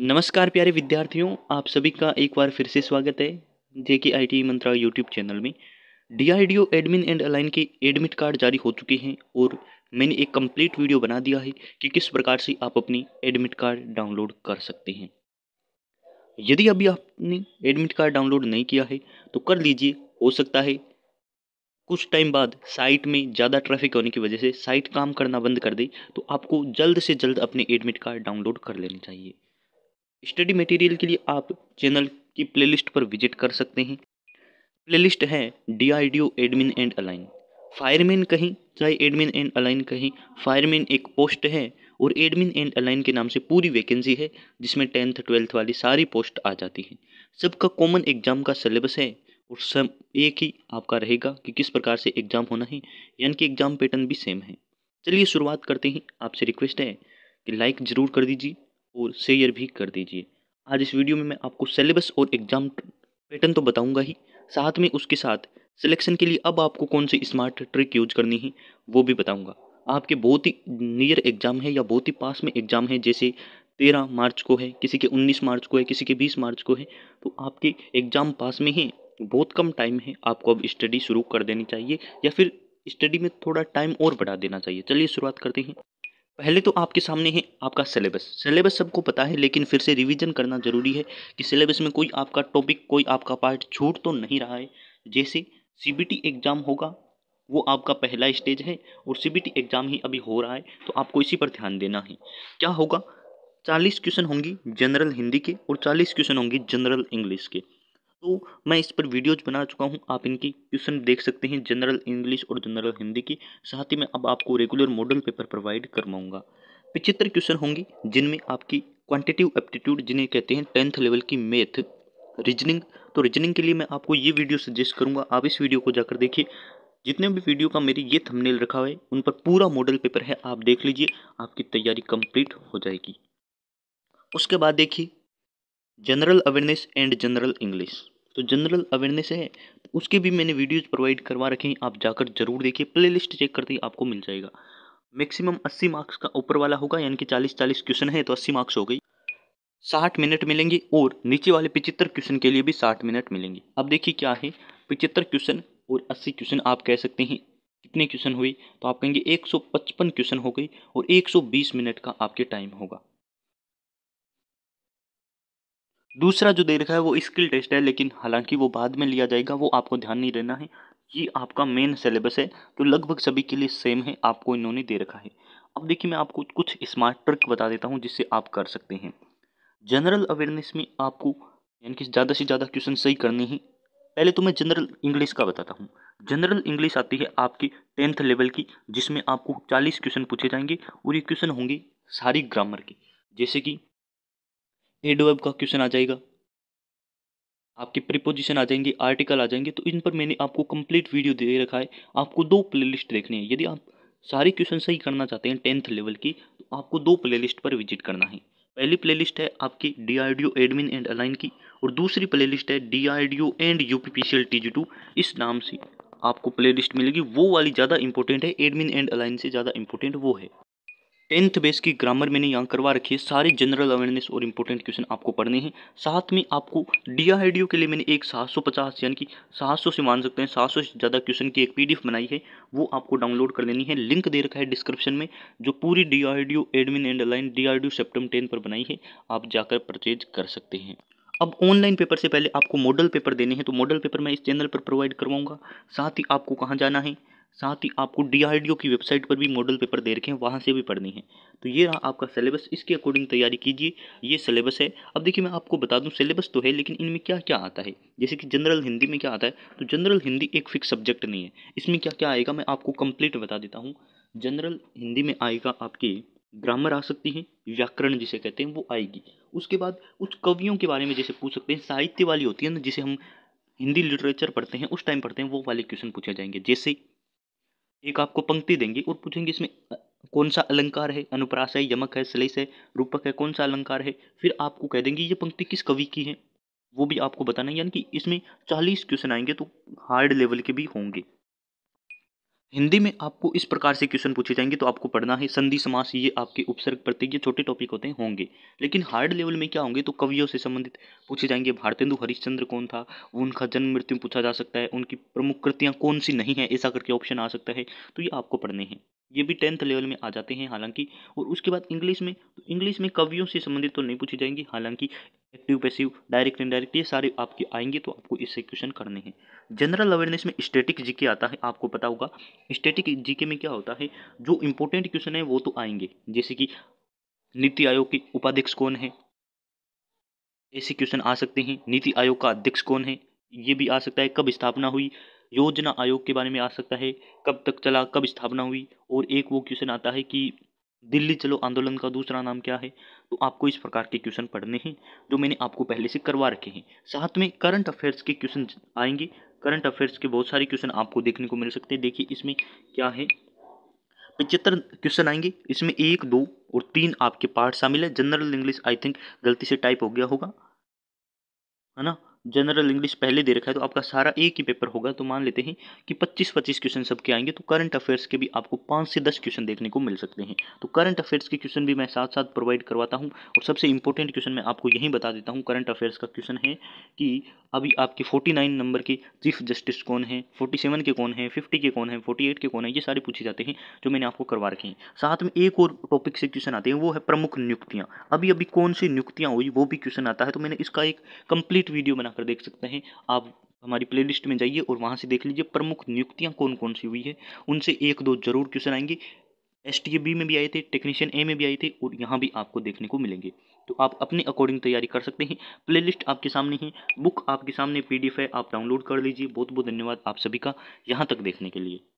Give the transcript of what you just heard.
नमस्कार प्यारे विद्यार्थियों आप सभी का एक बार फिर से स्वागत है जे के आई टी मंत्रालय यूट्यूब चैनल में D I D O admin and allied के एडमिट कार्ड जारी हो चुके हैं और मैंने एक कंप्लीट वीडियो बना दिया है कि किस प्रकार से आप अपनी एडमिट कार्ड डाउनलोड कर सकते हैं यदि अभी आपने एडमिट कार्ड डाउनलोड नहीं किया है तो कर लीजिए हो सकता है कुछ टाइम बाद साइट में ज़्यादा ट्रैफिक होने की वजह से साइट काम करना बंद कर दे तो आपको जल्द से जल्द अपने एडमिट कार्ड डाउनलोड कर लेने चाहिए स्टडी मटेरियल के लिए आप चैनल की प्लेलिस्ट पर विजिट कर सकते हैं प्लेलिस्ट है D D O admin and allied fireman कहीं चाहे एडमिन एंड अलाइन कहीं फायरमैन एक पोस्ट है और एडमिन एंड अलाइन के नाम से पूरी वैकेंसी है जिसमें टेंथ ट्वेल्थ वाली सारी पोस्ट आ जाती है सबका कॉमन एग्जाम का सिलेबस है और सब एक ही आपका रहेगा कि किस प्रकार से एग्ज़ाम होना है यानी कि एग्ज़ाम पैटर्न भी सेम है चलिए शुरुआत करते हैं आपसे रिक्वेस्ट है कि लाइक ज़रूर कर दीजिए और शेयर भी कर दीजिए आज इस वीडियो में मैं आपको सिलेबस और एग्ज़ाम पैटर्न तो बताऊंगा ही साथ में उसके साथ सिलेक्शन के लिए अब आपको कौन सी स्मार्ट ट्रिक यूज करनी है वो भी बताऊंगा आपके बहुत ही नियर एग्ज़ाम है या बहुत ही पास में एग्ज़ाम है जैसे तेरह मार्च को है किसी के उन्नीस मार्च को है किसी के बीस मार्च को है तो आपके एग्ज़ाम पास में है बहुत कम टाइम है आपको अब स्टडी शुरू कर देनी चाहिए या फिर स्टडी में थोड़ा टाइम और बढ़ा देना चाहिए चलिए शुरुआत करते हैं पहले तो आपके सामने है आपका सिलेबस सिलेबस सबको पता है लेकिन फिर से रिवीजन करना ज़रूरी है कि सिलेबस में कोई आपका टॉपिक कोई आपका पार्ट छूट तो नहीं रहा है जैसे सीबीटी एग्ज़ाम होगा वो आपका पहला स्टेज है और सीबीटी एग्ज़ाम ही अभी हो रहा है तो आपको इसी पर ध्यान देना है क्या होगा चालीस क्वेश्चन होंगी जनरल हिंदी के और चालीस क्वेश्चन होंगी जनरल इंग्लिश के तो मैं इस पर वीडियोज बना चुका हूँ आप इनकी क्वेश्चन देख सकते हैं जनरल इंग्लिश और जनरल हिंदी की साथ ही मैं अब आपको रेगुलर मॉडल पेपर प्रोवाइड करवाऊँगा पिछहत्तर क्वेश्चन होंगे जिनमें आपकी क्वांटिटिव एप्टीट्यूड जिन्हें कहते हैं टेंथ लेवल की मैथ रीजनिंग तो रीजनिंग के लिए मैं आपको ये वीडियो सजेस्ट करूँगा आप इस वीडियो को जाकर देखिए जितने भी वीडियो का मेरी ये थंबनेल रखा हुआ है उन पर पूरा मॉडल पेपर है आप देख लीजिए आपकी तैयारी कंप्लीट हो जाएगी उसके बाद देखिए general awareness and general English तो जनरल अवेयरनेस है उसके भी मैंने वीडियोज़ प्रोवाइड करवा रखे हैं आप जाकर जरूर देखिए प्लेलिस्ट चेक करते ही आपको मिल जाएगा मैक्सिमम अस्सी मार्क्स का ऊपर वाला होगा यानी कि चालीस चालीस क्वेश्चन है तो अस्सी मार्क्स हो गई साठ मिनट मिलेंगे और नीचे वाले पिचहत्तर क्वेश्चन के लिए भी साठ मिनट मिलेंगे अब देखिए क्या है पिचहत्तर क्वेश्चन और अस्सी क्वेश्चन आप कह सकते हैं कितने क्वेश्चन हुए तो आप कहेंगे 155 क्वेश्चन हो गई और 120 मिनट का आपके टाइम होगा दूसरा जो दे रखा है वो स्किल टेस्ट है लेकिन हालांकि वो बाद में लिया जाएगा वो आपको ध्यान नहीं देना है ये आपका मेन सिलेबस है तो लगभग सभी के लिए सेम है आपको इन्होंने दे रखा है अब देखिए मैं आपको कुछ स्मार्ट ट्रिक बता देता हूँ जिससे आप कर सकते हैं जनरल अवेयरनेस में आपको यानी कि ज़्यादा से ज़्यादा क्वेश्चन सही करने हैं पहले तो मैं जनरल इंग्लिश का बताता हूँ जनरल इंग्लिश आती है आपकी टेंथ लेवल की जिसमें आपको चालीस क्वेश्चन पूछे जाएंगे और ये क्वेश्चन होंगे सारी ग्रामर के जैसे कि एडवर्ब का क्वेश्चन आ जाएगा आपकी प्रिपोजिशन आ जाएंगे आर्टिकल आ जाएंगे तो इन पर मैंने आपको कंप्लीट वीडियो दे रखा है आपको दो प्लेलिस्ट देखनी है यदि आप सारे क्वेश्चन सही करना चाहते हैं टेंथ लेवल की तो आपको दो प्लेलिस्ट पर विजिट करना है पहली प्लेलिस्ट है आपकी डी एडमिन एंड अलाइन की और दूसरी प्लेलिस्ट है D and U P T two इस नाम से आपको प्लेलिस्ट मिलेगी वो वाली ज़्यादा इंपॉर्टेंट है एडमिन एंड अलाइन से ज़्यादा इंपॉर्टेंट वो है टेंथ बेस की ग्रामर मैंने यहाँ करवा रखी है सारे जनरल अवेयरनेस और इंपॉर्टेंट क्वेश्चन आपको पढ़ने हैं साथ में आपको डी के लिए मैंने एक सात सौ पचास यानी कि सात सौ से मान सकते हैं सात सौ से ज़्यादा क्वेश्चन की एक पीडीएफ बनाई है वो आपको डाउनलोड कर लेनी है लिंक दे रखा है डिस्क्रिप्शन में जो पूरी D admin and line D R ten पर बनाई है आप जाकर परचेज कर सकते हैं अब ऑनलाइन पेपर से पहले आपको मॉडल पेपर देने हैं तो मॉडल पेपर मैं इस चैनल पर प्रोवाइड करवाऊंगा साथ ही आपको कहाँ जाना है साथ ही आपको डी की वेबसाइट पर भी मॉडल पेपर दे रखे हैं वहाँ से भी पढ़नी है तो ये रहा आपका सिलेबस इसके अकॉर्डिंग तैयारी कीजिए ये सिलेबस है अब देखिए मैं आपको बता दूं सिलेबस तो है लेकिन इनमें क्या क्या आता है जैसे कि जनरल हिंदी में क्या आता है तो जनरल हिंदी एक फिक्स सब्जेक्ट नहीं है इसमें क्या क्या आएगा मैं आपको कम्प्लीट बता देता हूँ जनरल हिंदी में आएगा आपके ग्रामर आ सकती है व्याकरण जिसे कहते हैं वो आएगी उसके बाद उस कवियों के बारे में जैसे पूछ सकते हैं साहित्य वाली होती है ना जिसे हम हिंदी लिटरेचर पढ़ते हैं उस टाइम पढ़ते हैं वो वाले क्वेश्चन पूछे जाएंगे जैसे एक आपको पंक्ति देंगे और पूछेंगे इसमें कौन सा अलंकार है अनुप्रास है यमक है श्लेष है रूपक है कौन सा अलंकार है फिर आपको कह देंगे ये पंक्ति किस कवि की है वो भी आपको बताना है यानी कि इसमें चालीस क्वेश्चन आएंगे तो हार्ड लेवल के भी होंगे हिंदी में आपको इस प्रकार से क्वेश्चन पूछे जाएंगे तो आपको पढ़ना है संधि समास ये आपके उपसर्ग प्रत्येक ये छोटे टॉपिक होते हैं होंगे लेकिन हार्ड लेवल में क्या होंगे तो कवियों से संबंधित पूछे जाएंगे भारतेंदु हरिश्चंद्र कौन था उनका जन्म मृत्यु पूछा जा सकता है उनकी प्रमुख कृतियाँ कौन सी नहीं है ऐसा करके ऑप्शन आ सकता है तो ये आपको पढ़ने हैं ये भी टेंथ लेवल में आ जाते हैं हालांकि और उसके बाद इंग्लिश में तो इंग्लिश में कवियों से संबंधित तो नहीं पूछी जाएंगी हालांकि एक्टिव पैसिव डायरेक्ट इनडायरेक्ट ये सारे आपके आएंगे तो आपको इससे क्वेश्चन करने हैं जनरल अवेयरनेस में स्टेटिक जीके आता है आपको पता होगा स्टेटिक जीके में क्या होता है जो इंपॉर्टेंट क्वेश्चन है वो तो आएंगे जैसे कि नीति आयोग के उपाध्यक्ष कौन है ऐसे क्वेश्चन आ सकते हैं नीति आयोग का अध्यक्ष कौन है ये भी आ सकता है कब स्थापना हुई योजना आयोग के बारे में आ सकता है कब तक चला कब स्थापना हुई और एक वो क्वेश्चन आता है कि दिल्ली चलो आंदोलन का दूसरा नाम क्या है तो आपको इस प्रकार के क्वेश्चन पढ़ने हैं जो मैंने आपको पहले से करवा रखे हैं साथ में करंट अफेयर्स के क्वेश्चन आएंगे करंट अफेयर्स के बहुत सारे क्वेश्चन आपको देखने को मिल सकते हैं देखिए इसमें क्या है पचहत्तर क्वेश्चन आएंगे इसमें एक दो और तीन आपके पार्ट शामिल है जनरल इंग्लिश आई थिंक गलती से टाइप हो गया होगा है ना जनरल इंग्लिश पहले दे रखा है तो आपका सारा एक ही पेपर होगा तो मान लेते हैं कि 25-25 क्वेश्चन सबके आएंगे तो करंट अफेयर्स के भी आपको पाँच से दस क्वेश्चन देखने को मिल सकते हैं तो करंट अफेयर्स के क्वेश्चन भी मैं साथ साथ प्रोवाइड करवाता हूँ और सबसे इंपॉर्टेंट क्वेश्चन मैं आपको यही बता देता हूँ करंट अफेयर्स का क्वेश्चन है कि अभी आपके फोर्टी नंबर के चीफ जस्टिस कौन है फोर्टी के कौन है फिफ्टी के कौन है फोर्टी के कौन है ये सारे पूछे जाते हैं जो मैंने आपको करवा रखे हैं साथ में एक और टॉपिक से क्वेश्चन आते हैं वो है प्रमुख नियुक्तियाँ अभी अभी कौन सी नियुक्तियाँ हुई वो भी क्वेश्चन आता है तो मैंने इसका एक कंप्लीट वीडियो बना पर देख सकते हैं आप हमारी प्लेलिस्ट में जाइए और वहाँ से देख लीजिए प्रमुख नियुक्तियाँ कौन कौन सी हुई है उनसे एक दो जरूर क्वेश्चन आएंगे एस टी ए बी में भी आए थे टेक्नीशियन ए में भी आए थे और यहाँ भी आपको देखने को मिलेंगे तो आप अपने अकॉर्डिंग तैयारी कर सकते हैं प्लेलिस्ट आपके सामने है बुक आपके सामने पीडीएफ है आप डाउनलोड कर लीजिए बहुत बहुत धन्यवाद आप सभी का यहाँ तक देखने के लिए